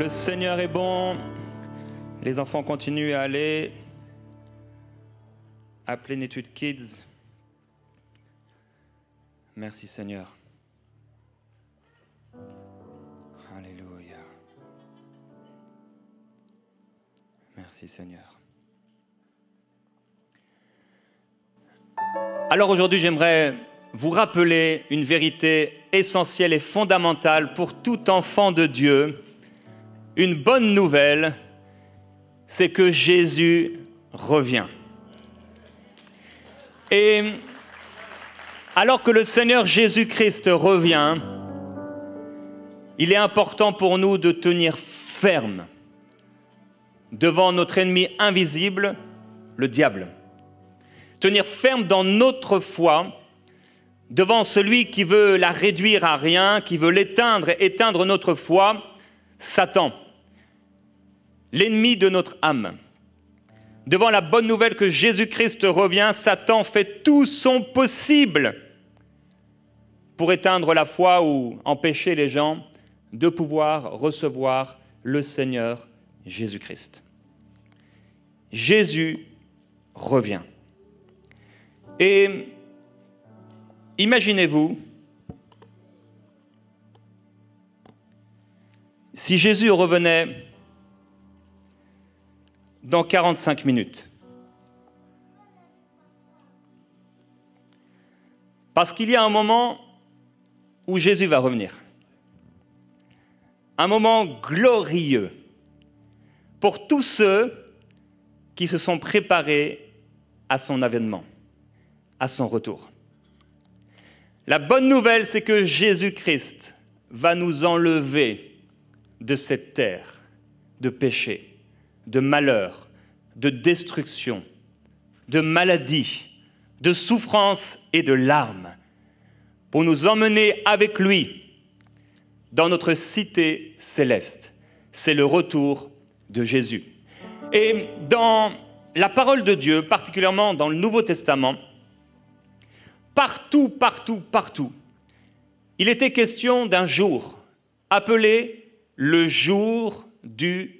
Le Seigneur est bon. Les enfants continuent à aller à Plénitude Kids. Merci Seigneur. Alléluia. Merci Seigneur. Alors aujourd'hui, j'aimerais vous rappeler une vérité essentielle et fondamentale pour tout enfant de Dieu une bonne nouvelle, c'est que Jésus revient. Et alors que le Seigneur Jésus-Christ revient, il est important pour nous de tenir ferme devant notre ennemi invisible, le diable. Tenir ferme dans notre foi devant celui qui veut la réduire à rien, qui veut l'éteindre, éteindre notre foi, Satan l'ennemi de notre âme. Devant la bonne nouvelle que Jésus-Christ revient, Satan fait tout son possible pour éteindre la foi ou empêcher les gens de pouvoir recevoir le Seigneur Jésus-Christ. Jésus revient. Et imaginez-vous, si Jésus revenait dans 45 minutes. Parce qu'il y a un moment où Jésus va revenir. Un moment glorieux pour tous ceux qui se sont préparés à son avènement, à son retour. La bonne nouvelle, c'est que Jésus-Christ va nous enlever de cette terre de péché de malheur, de destruction, de maladie, de souffrance et de larmes, pour nous emmener avec lui dans notre cité céleste. C'est le retour de Jésus. Et dans la parole de Dieu, particulièrement dans le Nouveau Testament, partout, partout, partout, il était question d'un jour appelé le jour du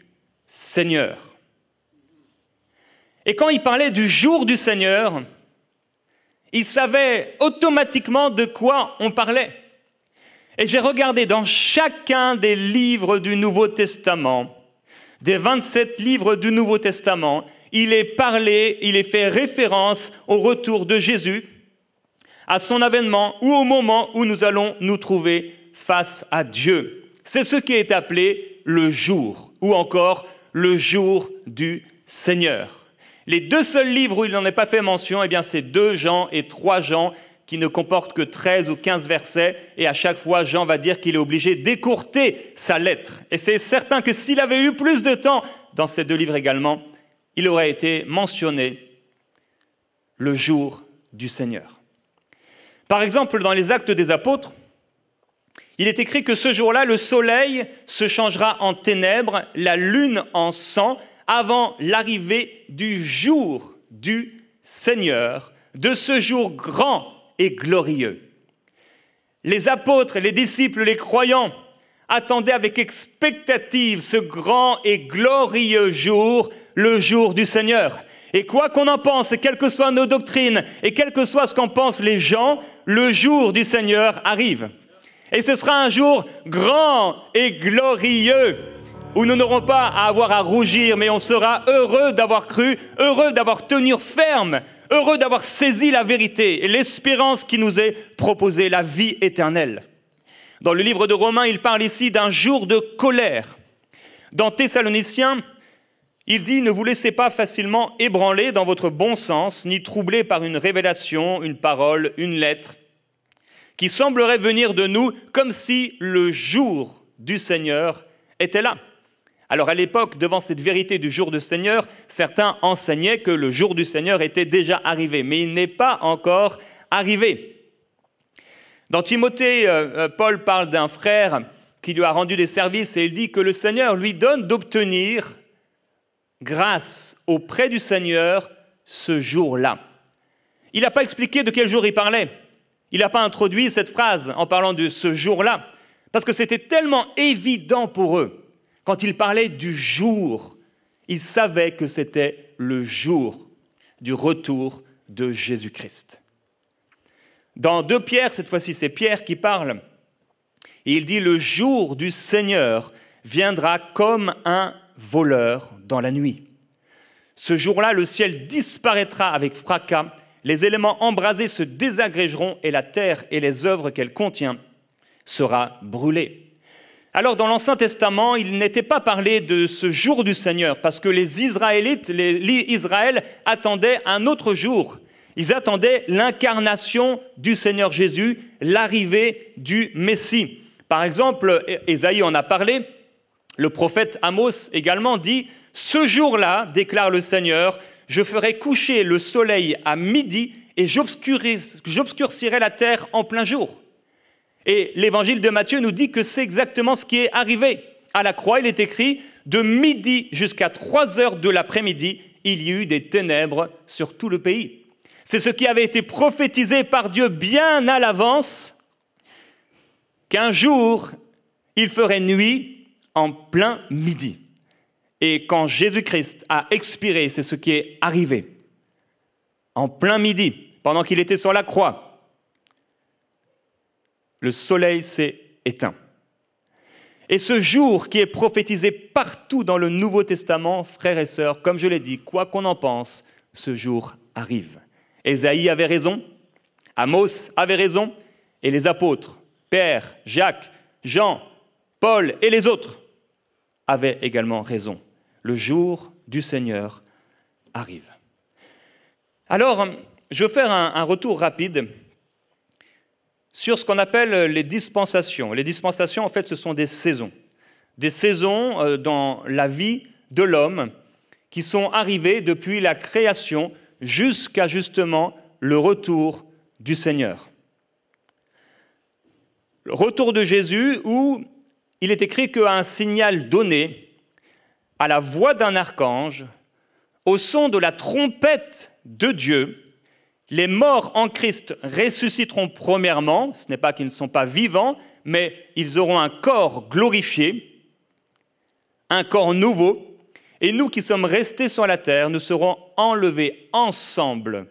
Seigneur. Et quand il parlait du jour du Seigneur, il savait automatiquement de quoi on parlait. Et j'ai regardé dans chacun des livres du Nouveau Testament, des 27 livres du Nouveau Testament, il est parlé, il est fait référence au retour de Jésus, à son avènement ou au moment où nous allons nous trouver face à Dieu. C'est ce qui est appelé le jour ou encore le jour du Seigneur. Les deux seuls livres où il n'en est pas fait mention, eh bien, c'est 2 Jean et 3 Jean qui ne comportent que 13 ou 15 versets. Et à chaque fois, Jean va dire qu'il est obligé d'écourter sa lettre. Et c'est certain que s'il avait eu plus de temps dans ces deux livres également, il aurait été mentionné le jour du Seigneur. Par exemple, dans les actes des apôtres, il est écrit que ce jour-là, le soleil se changera en ténèbres, la lune en sang, avant l'arrivée du jour du Seigneur, de ce jour grand et glorieux. Les apôtres, les disciples, les croyants attendaient avec expectative ce grand et glorieux jour, le jour du Seigneur. Et quoi qu'on en pense, quelles que soient nos doctrines, et quel que soit ce qu'en pensent les gens, le jour du Seigneur arrive. Et ce sera un jour grand et glorieux où nous n'aurons pas à avoir à rougir, mais on sera heureux d'avoir cru, heureux d'avoir tenu ferme, heureux d'avoir saisi la vérité et l'espérance qui nous est proposée, la vie éternelle. Dans le livre de Romains, il parle ici d'un jour de colère. Dans Thessaloniciens, il dit Ne vous laissez pas facilement ébranler dans votre bon sens, ni troubler par une révélation, une parole, une lettre qui semblerait venir de nous comme si le jour du Seigneur était là. Alors à l'époque, devant cette vérité du jour du Seigneur, certains enseignaient que le jour du Seigneur était déjà arrivé, mais il n'est pas encore arrivé. Dans Timothée, euh, euh, Paul parle d'un frère qui lui a rendu des services et il dit que le Seigneur lui donne d'obtenir grâce auprès du Seigneur ce jour-là. Il n'a pas expliqué de quel jour il parlait. Il n'a pas introduit cette phrase en parlant de ce jour-là, parce que c'était tellement évident pour eux. Quand il parlait du jour, ils savaient que c'était le jour du retour de Jésus-Christ. Dans deux Pierre, cette fois-ci c'est Pierre qui parle, et il dit, le jour du Seigneur viendra comme un voleur dans la nuit. Ce jour-là, le ciel disparaîtra avec fracas les éléments embrasés se désagrégeront et la terre et les œuvres qu'elle contient sera brûlée. Alors dans l'Ancien Testament, il n'était pas parlé de ce jour du Seigneur, parce que les Israélites, les, Israël attendaient un autre jour. Ils attendaient l'incarnation du Seigneur Jésus, l'arrivée du Messie. Par exemple, Esaïe en a parlé, le prophète Amos également dit, Ce jour-là, déclare le Seigneur, je ferai coucher le soleil à midi et j'obscurcirai la terre en plein jour. Et l'évangile de Matthieu nous dit que c'est exactement ce qui est arrivé. À la croix, il est écrit, de midi jusqu'à 3 heures de l'après-midi, il y eut des ténèbres sur tout le pays. C'est ce qui avait été prophétisé par Dieu bien à l'avance, qu'un jour, il ferait nuit en plein midi. Et quand Jésus-Christ a expiré, c'est ce qui est arrivé. En plein midi, pendant qu'il était sur la croix, le soleil s'est éteint. Et ce jour qui est prophétisé partout dans le Nouveau Testament, frères et sœurs, comme je l'ai dit, quoi qu'on en pense, ce jour arrive. Ésaïe avait raison, Amos avait raison, et les apôtres, Père, Jacques, Jean, Paul et les autres avaient également raison le jour du Seigneur arrive. Alors, je vais faire un, un retour rapide sur ce qu'on appelle les dispensations. Les dispensations, en fait, ce sont des saisons. Des saisons euh, dans la vie de l'homme qui sont arrivées depuis la création jusqu'à justement le retour du Seigneur. Le retour de Jésus où il est écrit qu'à un signal donné, à la voix d'un archange, au son de la trompette de Dieu, les morts en Christ ressusciteront premièrement, ce n'est pas qu'ils ne sont pas vivants, mais ils auront un corps glorifié, un corps nouveau, et nous qui sommes restés sur la terre, nous serons enlevés ensemble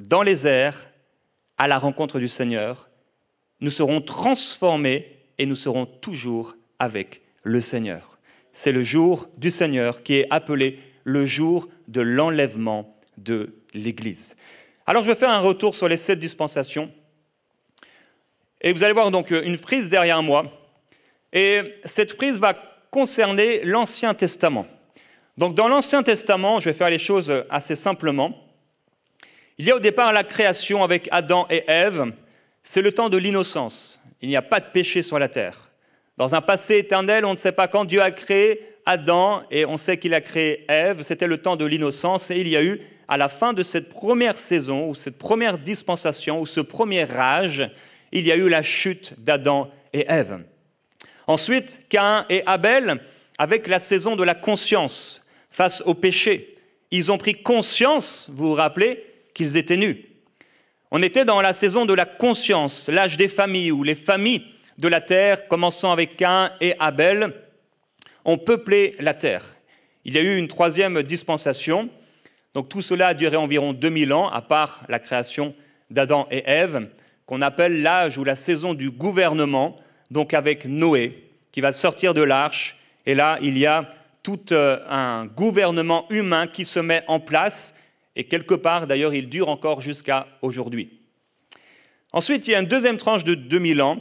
dans les airs à la rencontre du Seigneur. Nous serons transformés et nous serons toujours avec le Seigneur c'est le jour du Seigneur qui est appelé le jour de l'enlèvement de l'Église. Alors je vais faire un retour sur les sept dispensations. Et vous allez voir donc une frise derrière moi. Et cette frise va concerner l'Ancien Testament. Donc dans l'Ancien Testament, je vais faire les choses assez simplement. Il y a au départ la création avec Adam et Ève. C'est le temps de l'innocence. Il n'y a pas de péché sur la terre. Dans un passé éternel, on ne sait pas quand Dieu a créé Adam et on sait qu'il a créé Ève. C'était le temps de l'innocence et il y a eu, à la fin de cette première saison ou cette première dispensation ou ce premier âge, il y a eu la chute d'Adam et Ève. Ensuite, Cain et Abel, avec la saison de la conscience face au péché, ils ont pris conscience, vous vous rappelez, qu'ils étaient nus. On était dans la saison de la conscience, l'âge des familles, où les familles de la terre, commençant avec Cain et Abel, ont peuplé la terre. Il y a eu une troisième dispensation. Donc tout cela a duré environ 2000 ans, à part la création d'Adam et Ève, qu'on appelle l'âge ou la saison du gouvernement, donc avec Noé, qui va sortir de l'arche. Et là, il y a tout euh, un gouvernement humain qui se met en place. Et quelque part, d'ailleurs, il dure encore jusqu'à aujourd'hui. Ensuite, il y a une deuxième tranche de 2000 ans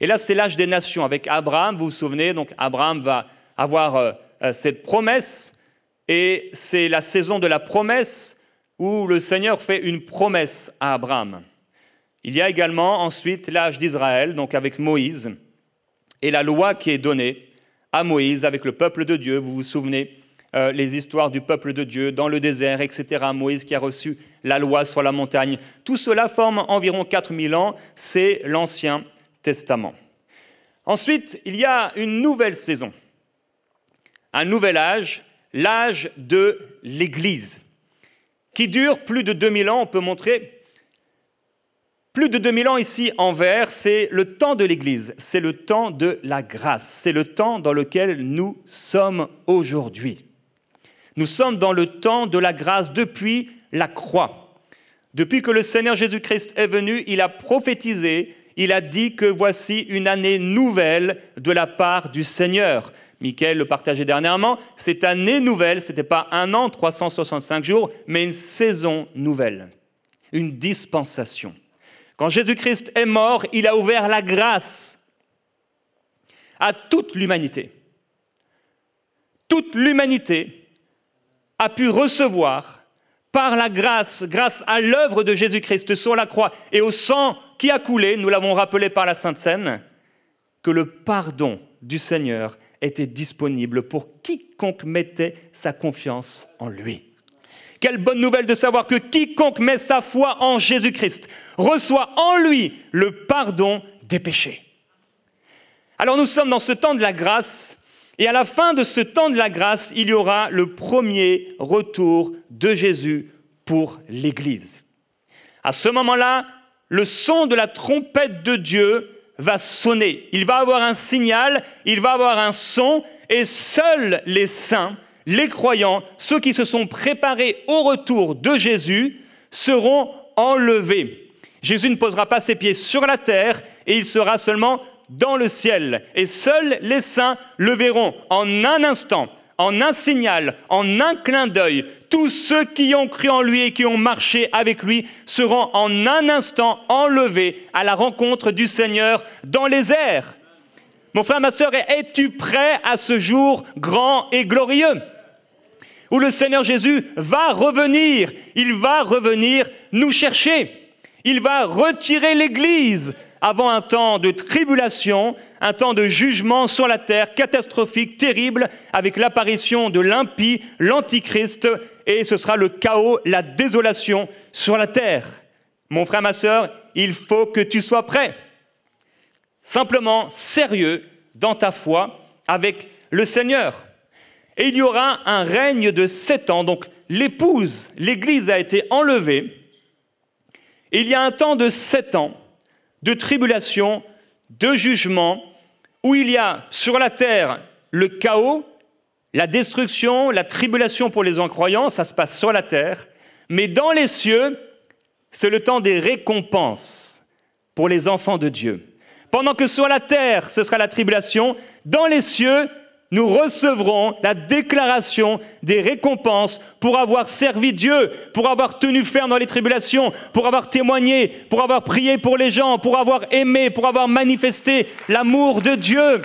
et là, c'est l'âge des nations avec Abraham. Vous vous souvenez, donc Abraham va avoir euh, euh, cette promesse. Et c'est la saison de la promesse où le Seigneur fait une promesse à Abraham. Il y a également ensuite l'âge d'Israël, donc avec Moïse, et la loi qui est donnée à Moïse avec le peuple de Dieu. Vous vous souvenez euh, les histoires du peuple de Dieu dans le désert, etc. Moïse qui a reçu la loi sur la montagne. Tout cela forme environ 4000 ans, c'est l'Ancien Testament. Ensuite, il y a une nouvelle saison, un nouvel âge, l'âge de l'Église, qui dure plus de 2000 ans. On peut montrer plus de 2000 ans ici en vert, c'est le temps de l'Église, c'est le temps de la grâce, c'est le temps dans lequel nous sommes aujourd'hui. Nous sommes dans le temps de la grâce depuis la croix. Depuis que le Seigneur Jésus-Christ est venu, il a prophétisé il a dit que voici une année nouvelle de la part du Seigneur. Michael le partageait dernièrement, cette année nouvelle, ce n'était pas un an, 365 jours, mais une saison nouvelle, une dispensation. Quand Jésus-Christ est mort, il a ouvert la grâce à toute l'humanité. Toute l'humanité a pu recevoir par la grâce, grâce à l'œuvre de Jésus-Christ sur la croix et au sang qui a coulé, nous l'avons rappelé par la Sainte Seine, que le pardon du Seigneur était disponible pour quiconque mettait sa confiance en lui. Quelle bonne nouvelle de savoir que quiconque met sa foi en Jésus-Christ reçoit en lui le pardon des péchés. Alors nous sommes dans ce temps de la grâce et à la fin de ce temps de la grâce, il y aura le premier retour de Jésus pour l'Église. À ce moment-là, le son de la trompette de Dieu va sonner. Il va avoir un signal, il va avoir un son, et seuls les saints, les croyants, ceux qui se sont préparés au retour de Jésus, seront enlevés. Jésus ne posera pas ses pieds sur la terre, et il sera seulement dans le ciel, et seuls les saints le verront en un instant, en un signal, en un clin d'œil. Tous ceux qui ont cru en lui et qui ont marché avec lui seront en un instant enlevés à la rencontre du Seigneur dans les airs. Mon frère, ma sœur, es-tu prêt à ce jour grand et glorieux où le Seigneur Jésus va revenir, il va revenir nous chercher, il va retirer l'Église avant un temps de tribulation, un temps de jugement sur la terre catastrophique, terrible, avec l'apparition de l'impie, l'antichrist, et ce sera le chaos, la désolation sur la terre. Mon frère, ma sœur, il faut que tu sois prêt. Simplement sérieux dans ta foi avec le Seigneur. Et il y aura un règne de sept ans. Donc l'épouse, l'Église a été enlevée. Il y a un temps de sept ans de tribulation, de jugement, où il y a sur la terre le chaos, la destruction, la tribulation pour les incroyants, ça se passe sur la terre, mais dans les cieux, c'est le temps des récompenses pour les enfants de Dieu. Pendant que sur la terre, ce sera la tribulation, dans les cieux, nous recevrons la déclaration des récompenses pour avoir servi Dieu, pour avoir tenu ferme dans les tribulations, pour avoir témoigné, pour avoir prié pour les gens, pour avoir aimé, pour avoir manifesté l'amour de Dieu.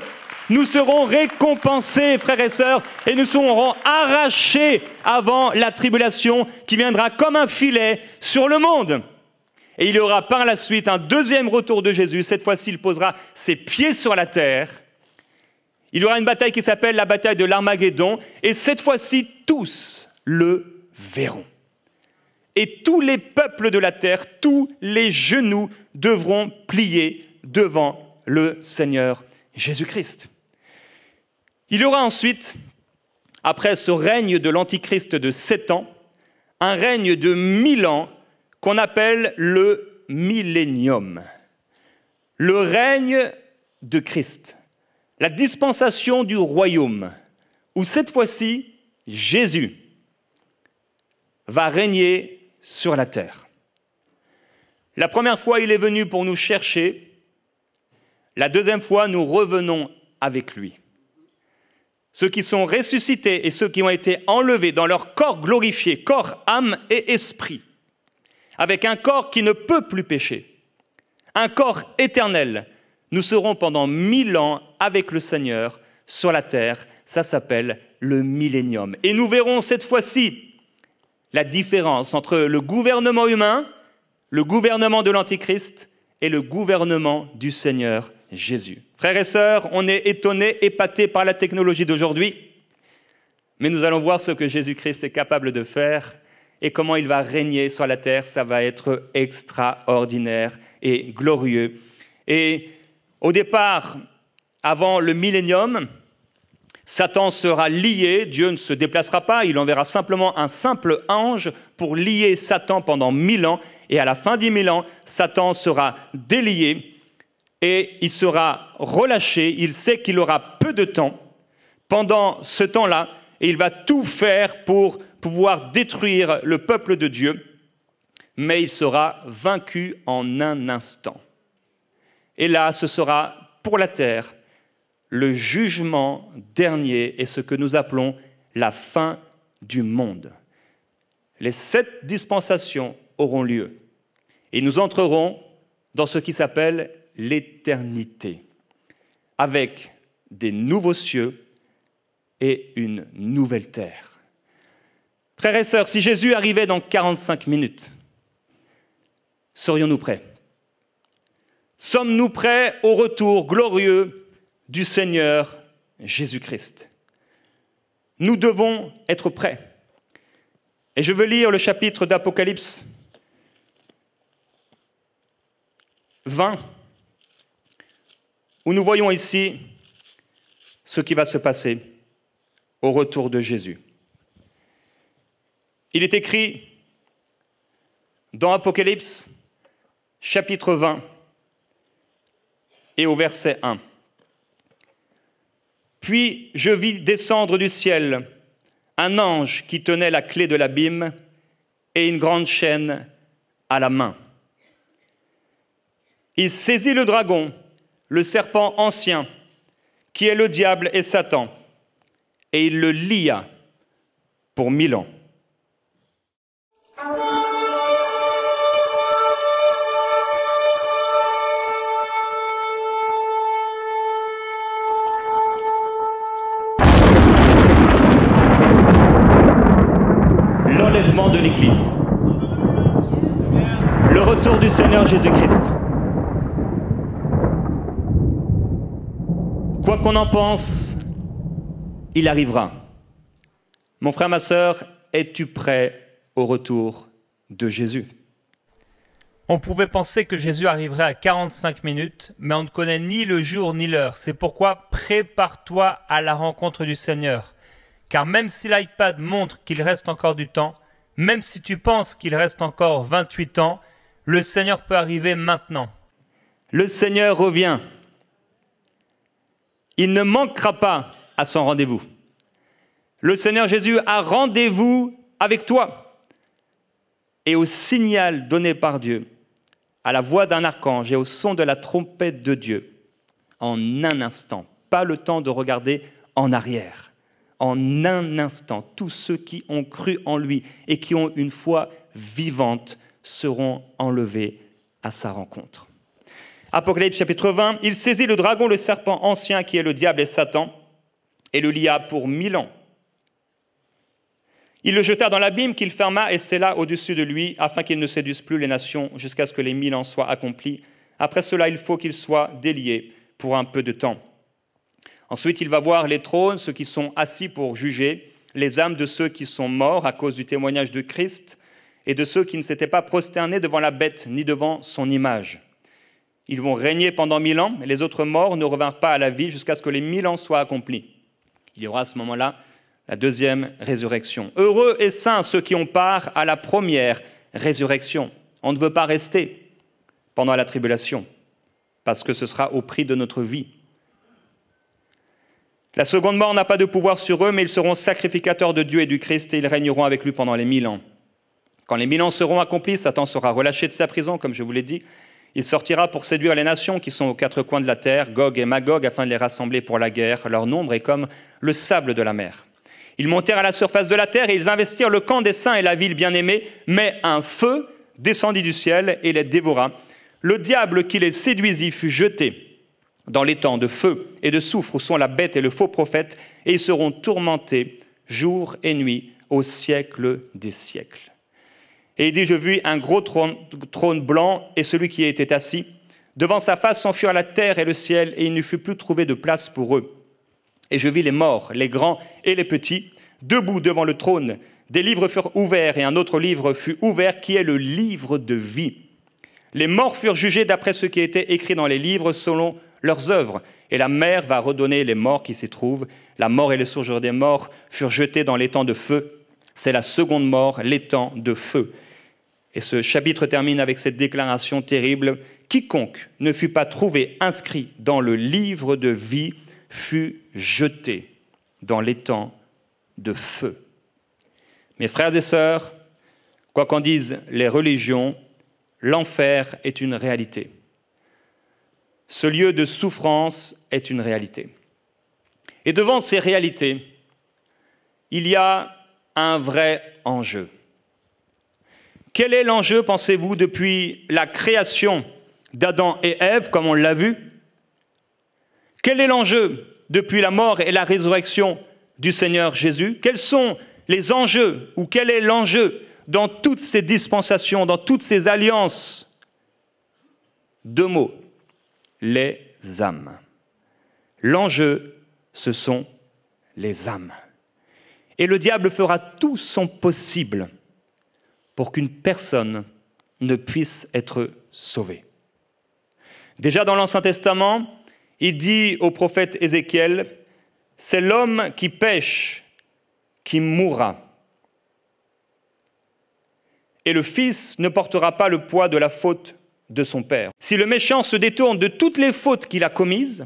Nous serons récompensés, frères et sœurs, et nous serons arrachés avant la tribulation qui viendra comme un filet sur le monde. Et il y aura par la suite un deuxième retour de Jésus. Cette fois-ci, il posera ses pieds sur la terre il y aura une bataille qui s'appelle la bataille de l'Armageddon, et cette fois-ci, tous le verront. Et tous les peuples de la terre, tous les genoux devront plier devant le Seigneur Jésus-Christ. Il y aura ensuite, après ce règne de l'Antichrist de sept ans, un règne de mille ans qu'on appelle le millénium, le règne de Christ la dispensation du royaume, où cette fois-ci, Jésus va régner sur la terre. La première fois, il est venu pour nous chercher. La deuxième fois, nous revenons avec lui. Ceux qui sont ressuscités et ceux qui ont été enlevés dans leur corps glorifié, corps, âme et esprit, avec un corps qui ne peut plus pécher, un corps éternel nous serons pendant mille ans avec le Seigneur sur la terre. Ça s'appelle le millénium. Et nous verrons cette fois-ci la différence entre le gouvernement humain, le gouvernement de l'Antichrist et le gouvernement du Seigneur Jésus. Frères et sœurs, on est étonnés, épatés par la technologie d'aujourd'hui, mais nous allons voir ce que Jésus-Christ est capable de faire et comment il va régner sur la terre. Ça va être extraordinaire et glorieux. Et au départ, avant le millénium, Satan sera lié, Dieu ne se déplacera pas, il enverra simplement un simple ange pour lier Satan pendant mille ans, et à la fin des mille ans, Satan sera délié et il sera relâché, il sait qu'il aura peu de temps pendant ce temps-là, et il va tout faire pour pouvoir détruire le peuple de Dieu, mais il sera vaincu en un instant. Et là, ce sera pour la terre le jugement dernier et ce que nous appelons la fin du monde. Les sept dispensations auront lieu et nous entrerons dans ce qui s'appelle l'éternité, avec des nouveaux cieux et une nouvelle terre. Frères et sœurs, si Jésus arrivait dans 45 minutes, serions-nous prêts Sommes-nous prêts au retour glorieux du Seigneur Jésus-Christ Nous devons être prêts. Et je veux lire le chapitre d'Apocalypse 20, où nous voyons ici ce qui va se passer au retour de Jésus. Il est écrit dans Apocalypse chapitre 20 et au verset 1. Puis je vis descendre du ciel un ange qui tenait la clé de l'abîme et une grande chaîne à la main. Il saisit le dragon, le serpent ancien, qui est le diable et Satan, et il le lia pour mille ans. christ Quoi qu'on en pense, il arrivera. Mon frère, ma sœur, es-tu prêt au retour de Jésus On pouvait penser que Jésus arriverait à 45 minutes, mais on ne connaît ni le jour ni l'heure. C'est pourquoi prépare-toi à la rencontre du Seigneur. Car même si l'iPad montre qu'il reste encore du temps, même si tu penses qu'il reste encore 28 ans, le Seigneur peut arriver maintenant. Le Seigneur revient. Il ne manquera pas à son rendez-vous. Le Seigneur Jésus a rendez-vous avec toi. Et au signal donné par Dieu, à la voix d'un archange et au son de la trompette de Dieu, en un instant, pas le temps de regarder en arrière, en un instant, tous ceux qui ont cru en lui et qui ont une foi vivante seront enlevés à sa rencontre. Apocalypse chapitre 20, il saisit le dragon, le serpent ancien qui est le diable et Satan, et le lia pour mille ans. Il le jeta dans l'abîme qu'il ferma et scella au-dessus de lui, afin qu'il ne séduise plus les nations jusqu'à ce que les mille ans soient accomplis. Après cela, il faut qu'il soit délié pour un peu de temps. Ensuite, il va voir les trônes, ceux qui sont assis pour juger, les âmes de ceux qui sont morts à cause du témoignage de Christ et de ceux qui ne s'étaient pas prosternés devant la bête ni devant son image. Ils vont régner pendant mille ans, et les autres morts ne revinrent pas à la vie jusqu'à ce que les mille ans soient accomplis. Il y aura à ce moment-là la deuxième résurrection. Heureux et saints ceux qui ont part à la première résurrection. On ne veut pas rester pendant la tribulation, parce que ce sera au prix de notre vie. La seconde mort n'a pas de pouvoir sur eux, mais ils seront sacrificateurs de Dieu et du Christ, et ils régneront avec lui pendant les mille ans. Quand les mille ans seront accomplis, Satan sera relâché de sa prison, comme je vous l'ai dit. Il sortira pour séduire les nations qui sont aux quatre coins de la terre, Gog et Magog, afin de les rassembler pour la guerre. Leur nombre est comme le sable de la mer. Ils montèrent à la surface de la terre et ils investirent le camp des saints et la ville bien-aimée, mais un feu descendit du ciel et les dévora. Le diable qui les séduisit fut jeté dans les temps de feu et de soufre où sont la bête et le faux prophète, et ils seront tourmentés jour et nuit au siècle des siècles. Et il dit, je vis un gros trône, blanc, et celui qui était assis. Devant sa face s'enfuirent la terre et le ciel, et il ne fut plus trouvé de place pour eux. Et je vis les morts, les grands et les petits, debout devant le trône. Des livres furent ouverts, et un autre livre fut ouvert, qui est le livre de vie. Les morts furent jugés d'après ce qui était écrit dans les livres, selon leurs œuvres. Et la mer va redonner les morts qui s'y trouvent. La mort et les sourires des morts furent jetés dans l'étang de feu. C'est la seconde mort, l'étang de feu. Et ce chapitre termine avec cette déclaration terrible. Quiconque ne fut pas trouvé inscrit dans le livre de vie fut jeté dans l'étang de feu. Mes frères et sœurs, quoi qu'en disent les religions, l'enfer est une réalité. Ce lieu de souffrance est une réalité. Et devant ces réalités, il y a un vrai enjeu. Quel est l'enjeu, pensez-vous, depuis la création d'Adam et Ève, comme on l'a vu Quel est l'enjeu depuis la mort et la résurrection du Seigneur Jésus Quels sont les enjeux ou quel est l'enjeu dans toutes ces dispensations, dans toutes ces alliances Deux mots, les âmes. L'enjeu, ce sont les âmes. Et le diable fera tout son possible pour qu'une personne ne puisse être sauvée. Déjà dans l'Ancien Testament, il dit au prophète Ézéchiel, c'est l'homme qui pêche qui mourra. Et le fils ne portera pas le poids de la faute de son père. Si le méchant se détourne de toutes les fautes qu'il a commises,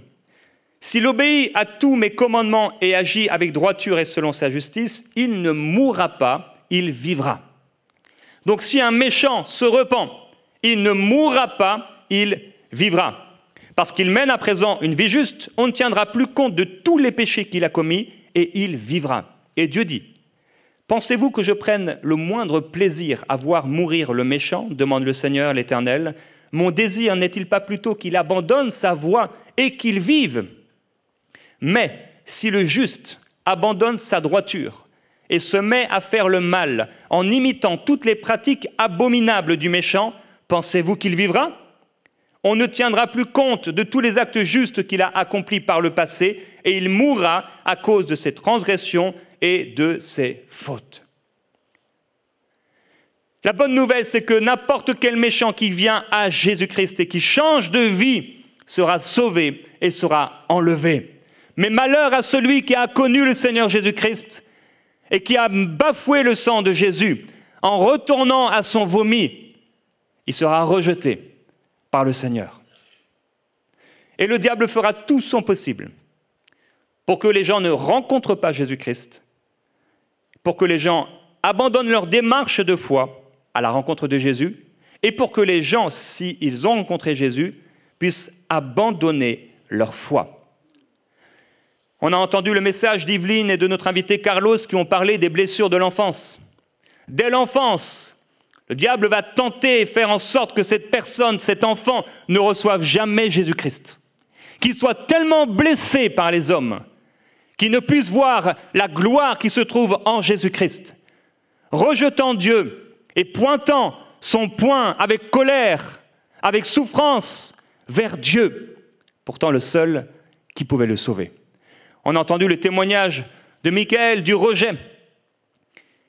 s'il obéit à tous mes commandements et agit avec droiture et selon sa justice, il ne mourra pas, il vivra. Donc si un méchant se repent, il ne mourra pas, il vivra. Parce qu'il mène à présent une vie juste, on ne tiendra plus compte de tous les péchés qu'il a commis, et il vivra. Et Dieu dit, Pensez-vous que je prenne le moindre plaisir à voir mourir le méchant demande le Seigneur l'Éternel. Mon désir n'est-il pas plutôt qu'il abandonne sa voie et qu'il vive Mais si le juste abandonne sa droiture, et se met à faire le mal en imitant toutes les pratiques abominables du méchant, pensez-vous qu'il vivra On ne tiendra plus compte de tous les actes justes qu'il a accomplis par le passé, et il mourra à cause de ses transgressions et de ses fautes. La bonne nouvelle, c'est que n'importe quel méchant qui vient à Jésus-Christ et qui change de vie sera sauvé et sera enlevé. Mais malheur à celui qui a connu le Seigneur Jésus-Christ et qui a bafoué le sang de Jésus en retournant à son vomi, il sera rejeté par le Seigneur. Et le diable fera tout son possible pour que les gens ne rencontrent pas Jésus-Christ, pour que les gens abandonnent leur démarche de foi à la rencontre de Jésus, et pour que les gens, s'ils ont rencontré Jésus, puissent abandonner leur foi. On a entendu le message d'Yveline et de notre invité Carlos qui ont parlé des blessures de l'enfance. Dès l'enfance, le diable va tenter et faire en sorte que cette personne, cet enfant, ne reçoive jamais Jésus-Christ. Qu'il soit tellement blessé par les hommes, qu'il ne puisse voir la gloire qui se trouve en Jésus-Christ. Rejetant Dieu et pointant son poing avec colère, avec souffrance vers Dieu, pourtant le seul qui pouvait le sauver. On a entendu le témoignage de Michael du rejet.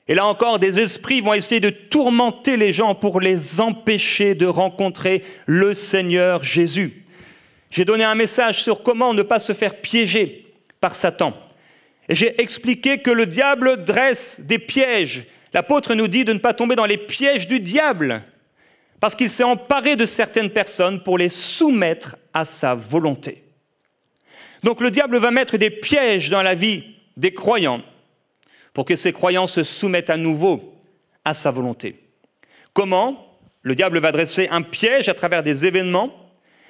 Et là encore, des esprits vont essayer de tourmenter les gens pour les empêcher de rencontrer le Seigneur Jésus. J'ai donné un message sur comment ne pas se faire piéger par Satan. Et j'ai expliqué que le diable dresse des pièges. L'apôtre nous dit de ne pas tomber dans les pièges du diable, parce qu'il s'est emparé de certaines personnes pour les soumettre à sa volonté. Donc le diable va mettre des pièges dans la vie des croyants pour que ces croyants se soumettent à nouveau à sa volonté. Comment Le diable va dresser un piège à travers des événements.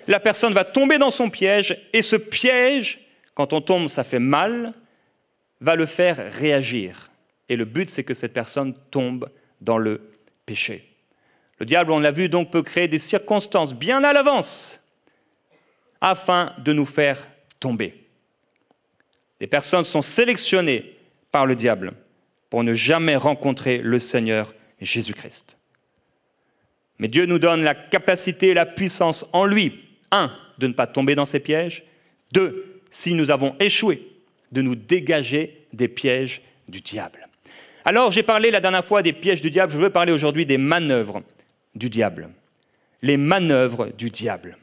La personne va tomber dans son piège et ce piège, quand on tombe, ça fait mal, va le faire réagir. Et le but, c'est que cette personne tombe dans le péché. Le diable, on l'a vu, donc peut créer des circonstances bien à l'avance afin de nous faire tomber. Des personnes sont sélectionnées par le diable pour ne jamais rencontrer le Seigneur Jésus-Christ. Mais Dieu nous donne la capacité et la puissance en lui, un, de ne pas tomber dans ses pièges, deux, si nous avons échoué, de nous dégager des pièges du diable. Alors j'ai parlé la dernière fois des pièges du diable, je veux parler aujourd'hui des manœuvres du diable. Les manœuvres du diable.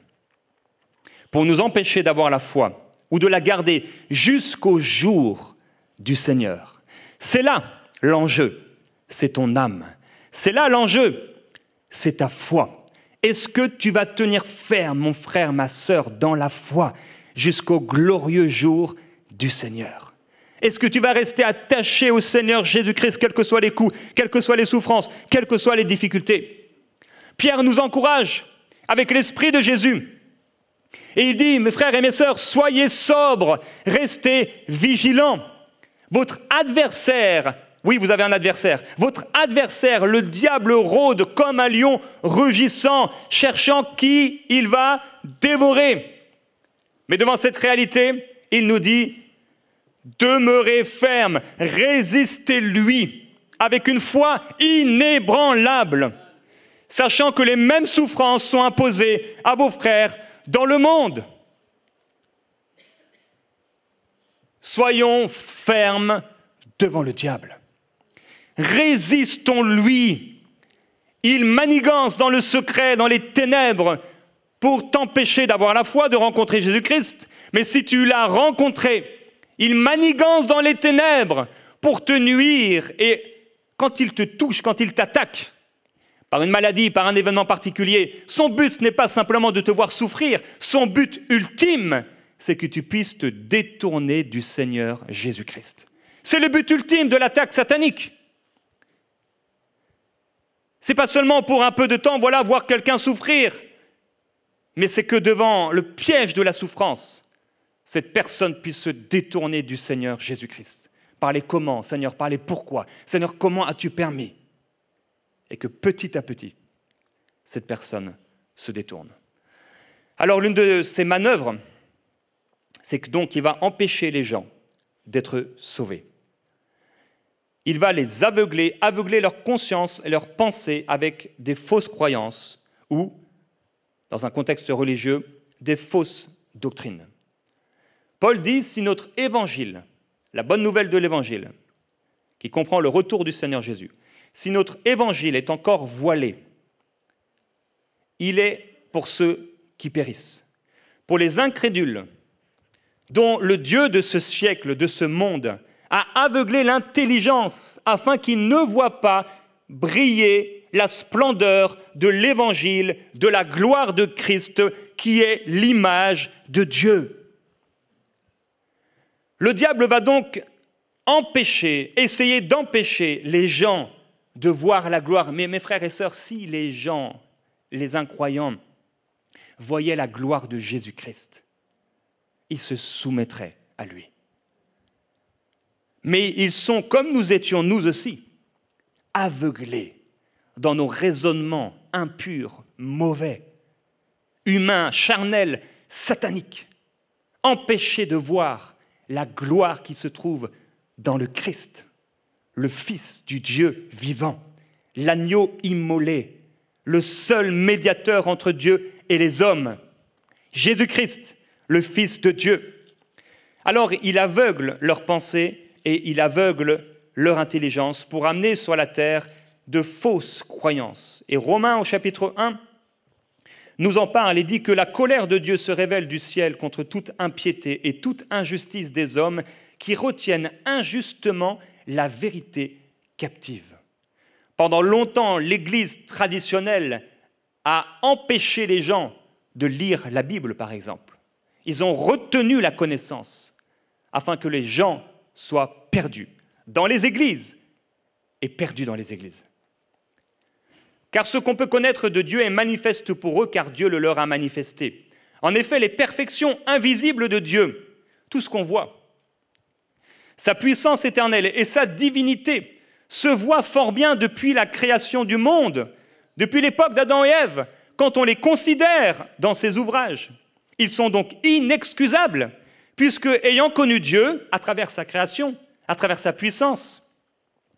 Pour nous empêcher d'avoir la foi, ou de la garder jusqu'au jour du Seigneur. C'est là l'enjeu, c'est ton âme. C'est là l'enjeu, c'est ta foi. Est-ce que tu vas tenir ferme, mon frère, ma sœur, dans la foi jusqu'au glorieux jour du Seigneur Est-ce que tu vas rester attaché au Seigneur Jésus-Christ, quels que soient les coups, quelles que soient les souffrances, quelles que soient les difficultés Pierre nous encourage avec l'Esprit de Jésus et il dit, mes frères et mes sœurs, soyez sobres, restez vigilants. Votre adversaire, oui, vous avez un adversaire, votre adversaire, le diable rôde comme un lion rugissant, cherchant qui il va dévorer. Mais devant cette réalité, il nous dit, demeurez ferme, résistez-lui avec une foi inébranlable, sachant que les mêmes souffrances sont imposées à vos frères dans le monde. Soyons fermes devant le diable. Résistons-lui. Il manigance dans le secret, dans les ténèbres, pour t'empêcher d'avoir la foi, de rencontrer Jésus-Christ. Mais si tu l'as rencontré, il manigance dans les ténèbres pour te nuire. Et quand il te touche, quand il t'attaque, par une maladie, par un événement particulier. Son but, ce n'est pas simplement de te voir souffrir. Son but ultime, c'est que tu puisses te détourner du Seigneur Jésus-Christ. C'est le but ultime de l'attaque satanique. Ce n'est pas seulement pour un peu de temps, voilà, voir quelqu'un souffrir, mais c'est que devant le piège de la souffrance, cette personne puisse se détourner du Seigneur Jésus-Christ. Parlez comment, Seigneur, Parlez pourquoi. Seigneur, comment as-tu permis et que petit à petit, cette personne se détourne. Alors l'une de ces manœuvres, c'est que donc il va empêcher les gens d'être sauvés. Il va les aveugler, aveugler leur conscience et leur pensée avec des fausses croyances ou, dans un contexte religieux, des fausses doctrines. Paul dit, si notre évangile, la bonne nouvelle de l'évangile, qui comprend le retour du Seigneur Jésus, si notre évangile est encore voilé, il est pour ceux qui périssent, pour les incrédules, dont le Dieu de ce siècle, de ce monde, a aveuglé l'intelligence afin qu'ils ne voient pas briller la splendeur de l'évangile, de la gloire de Christ, qui est l'image de Dieu. Le diable va donc empêcher, essayer d'empêcher les gens de voir la gloire. Mais mes frères et sœurs, si les gens, les incroyants, voyaient la gloire de Jésus-Christ, ils se soumettraient à lui. Mais ils sont, comme nous étions nous aussi, aveuglés dans nos raisonnements impurs, mauvais, humains, charnels, sataniques, empêchés de voir la gloire qui se trouve dans le Christ le Fils du Dieu vivant, l'agneau immolé, le seul médiateur entre Dieu et les hommes, Jésus-Christ, le Fils de Dieu. Alors il aveugle leurs pensées et il aveugle leur intelligence pour amener sur la terre de fausses croyances. Et Romains au chapitre 1 nous en parle et dit que la colère de Dieu se révèle du ciel contre toute impiété et toute injustice des hommes qui retiennent injustement la vérité captive. Pendant longtemps, l'Église traditionnelle a empêché les gens de lire la Bible, par exemple. Ils ont retenu la connaissance afin que les gens soient perdus dans les églises et perdus dans les églises. Car ce qu'on peut connaître de Dieu est manifeste pour eux, car Dieu le leur a manifesté. En effet, les perfections invisibles de Dieu, tout ce qu'on voit, sa puissance éternelle et sa divinité se voient fort bien depuis la création du monde, depuis l'époque d'Adam et Ève, quand on les considère dans ses ouvrages. Ils sont donc inexcusables, puisque ayant connu Dieu à travers sa création, à travers sa puissance,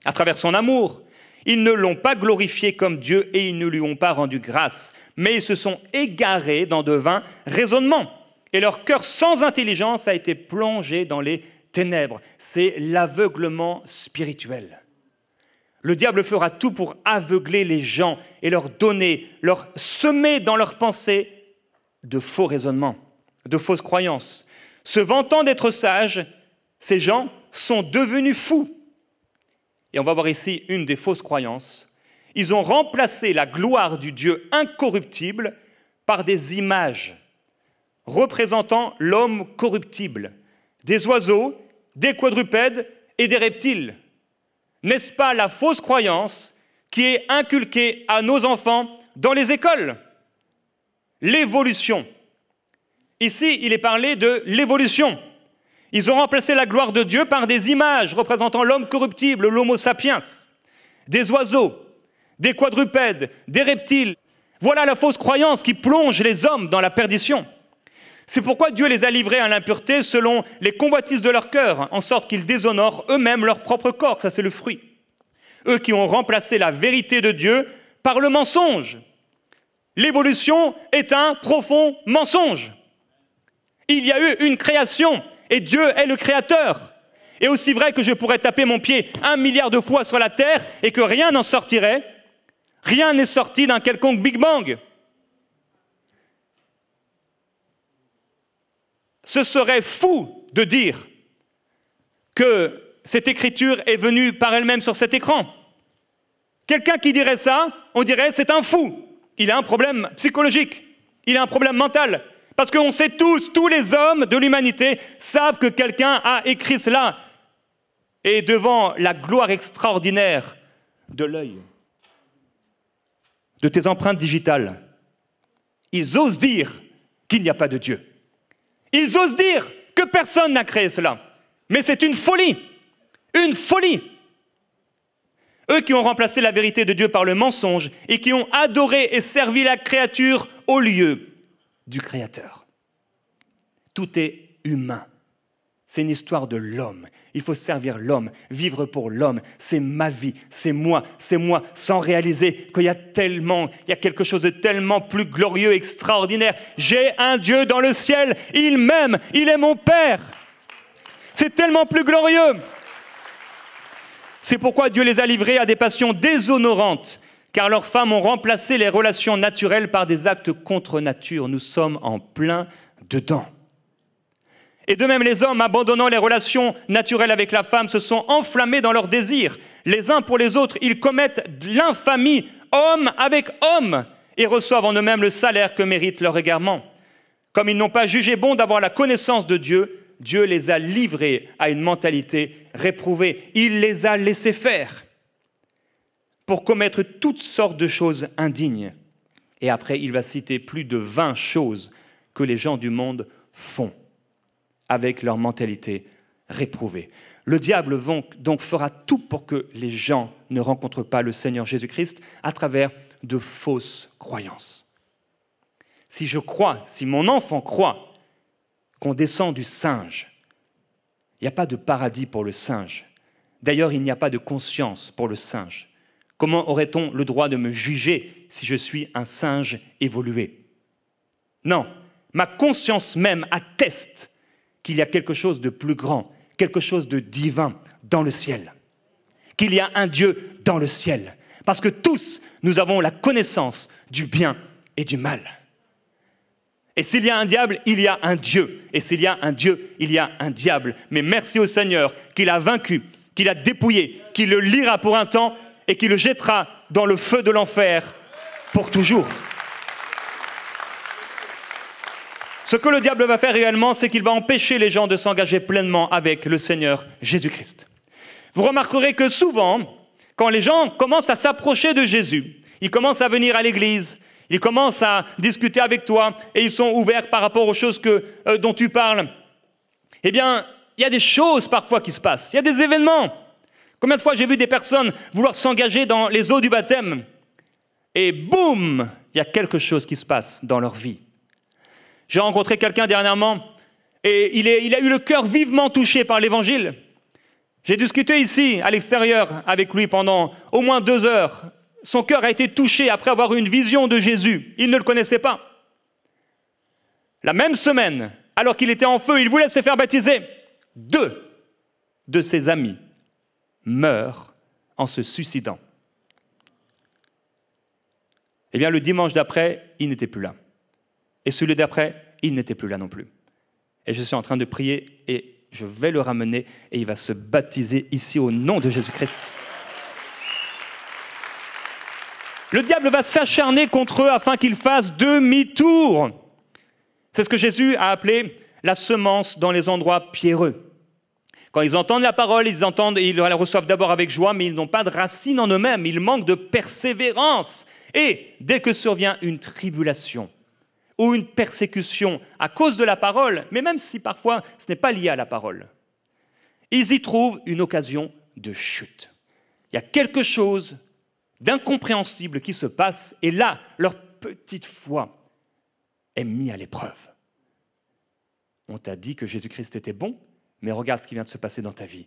à travers son amour, ils ne l'ont pas glorifié comme Dieu et ils ne lui ont pas rendu grâce, mais ils se sont égarés dans de vains raisonnements. Et leur cœur sans intelligence a été plongé dans les ténèbres, c'est l'aveuglement spirituel. Le diable fera tout pour aveugler les gens et leur donner, leur semer dans leurs pensées de faux raisonnements, de fausses croyances. Se vantant d'être sages, ces gens sont devenus fous. Et on va voir ici une des fausses croyances. Ils ont remplacé la gloire du Dieu incorruptible par des images représentant l'homme corruptible, des oiseaux, des quadrupèdes et des reptiles. N'est-ce pas la fausse croyance qui est inculquée à nos enfants dans les écoles L'évolution. Ici, il est parlé de l'évolution. Ils ont remplacé la gloire de Dieu par des images représentant l'homme corruptible, l'homo sapiens, des oiseaux, des quadrupèdes, des reptiles. Voilà la fausse croyance qui plonge les hommes dans la perdition. C'est pourquoi Dieu les a livrés à l'impureté selon les convoitises de leur cœur, en sorte qu'ils déshonorent eux-mêmes leur propre corps, ça c'est le fruit. Eux qui ont remplacé la vérité de Dieu par le mensonge. L'évolution est un profond mensonge. Il y a eu une création et Dieu est le créateur. Et aussi vrai que je pourrais taper mon pied un milliard de fois sur la terre et que rien n'en sortirait, rien n'est sorti d'un quelconque Big Bang. ce serait fou de dire que cette écriture est venue par elle-même sur cet écran. Quelqu'un qui dirait ça, on dirait c'est un fou. Il a un problème psychologique, il a un problème mental. Parce qu'on sait tous, tous les hommes de l'humanité savent que quelqu'un a écrit cela. Et devant la gloire extraordinaire de l'œil, de tes empreintes digitales, ils osent dire qu'il n'y a pas de Dieu. Ils osent dire que personne n'a créé cela. Mais c'est une folie. Une folie. Eux qui ont remplacé la vérité de Dieu par le mensonge et qui ont adoré et servi la créature au lieu du Créateur. Tout est humain. C'est une histoire de l'homme. Il faut servir l'homme, vivre pour l'homme. C'est ma vie, c'est moi, c'est moi, sans réaliser qu'il y a tellement, il y a quelque chose de tellement plus glorieux, extraordinaire. J'ai un Dieu dans le ciel, il m'aime, il est mon Père. C'est tellement plus glorieux. C'est pourquoi Dieu les a livrés à des passions déshonorantes, car leurs femmes ont remplacé les relations naturelles par des actes contre nature. Nous sommes en plein dedans. Et de même, les hommes, abandonnant les relations naturelles avec la femme, se sont enflammés dans leurs désirs. Les uns pour les autres, ils commettent l'infamie, homme avec homme, et reçoivent en eux-mêmes le salaire que mérite leur égarement. Comme ils n'ont pas jugé bon d'avoir la connaissance de Dieu, Dieu les a livrés à une mentalité réprouvée. Il les a laissés faire pour commettre toutes sortes de choses indignes. Et après, il va citer plus de 20 choses que les gens du monde font avec leur mentalité réprouvée. Le diable donc fera tout pour que les gens ne rencontrent pas le Seigneur Jésus-Christ à travers de fausses croyances. Si je crois, si mon enfant croit qu'on descend du singe, il n'y a pas de paradis pour le singe. D'ailleurs, il n'y a pas de conscience pour le singe. Comment aurait-on le droit de me juger si je suis un singe évolué Non, ma conscience même atteste qu'il y a quelque chose de plus grand, quelque chose de divin dans le ciel, qu'il y a un Dieu dans le ciel, parce que tous, nous avons la connaissance du bien et du mal. Et s'il y a un diable, il y a un Dieu. Et s'il y a un Dieu, il y a un diable. Mais merci au Seigneur qu'il a vaincu, qu'il a dépouillé, qu'il le lira pour un temps et qu'il le jettera dans le feu de l'enfer pour toujours. Ce que le diable va faire réellement, c'est qu'il va empêcher les gens de s'engager pleinement avec le Seigneur Jésus-Christ. Vous remarquerez que souvent, quand les gens commencent à s'approcher de Jésus, ils commencent à venir à l'église, ils commencent à discuter avec toi et ils sont ouverts par rapport aux choses que, euh, dont tu parles, eh bien, il y a des choses parfois qui se passent, il y a des événements. Combien de fois j'ai vu des personnes vouloir s'engager dans les eaux du baptême et boum, il y a quelque chose qui se passe dans leur vie. J'ai rencontré quelqu'un dernièrement et il, a eu le cœur vivement touché par l'Évangile. J'ai discuté ici, à l'extérieur, avec lui pendant au moins deux heures. Son cœur a été touché après avoir eu une vision de Jésus. Il ne le connaissait pas. La même semaine, alors qu'il était en feu, il voulait se faire baptiser. Deux de ses amis meurent en se suicidant. Eh bien, le dimanche d'après, il n'était plus là. Et celui d'après, il n'était plus là non plus. Et je suis en train de prier et je vais le ramener et il va se baptiser ici au nom de Jésus-Christ. Le diable va s'acharner contre eux afin qu'ils fassent demi-tour. C'est ce que Jésus a appelé la semence dans les endroits pierreux. Quand ils entendent la parole, ils entendent, ils la reçoivent d'abord avec joie, mais ils n'ont pas de racine en eux-mêmes, ils manquent de persévérance. Et dès que survient une tribulation, ou une persécution à cause de la parole, mais même si parfois ce n'est pas lié à la parole, ils y trouvent une occasion de chute. Il y a quelque chose d'incompréhensible qui se passe et là, leur petite foi est mise à l'épreuve. On t'a dit que Jésus-Christ était bon, mais regarde ce qui vient de se passer dans ta vie.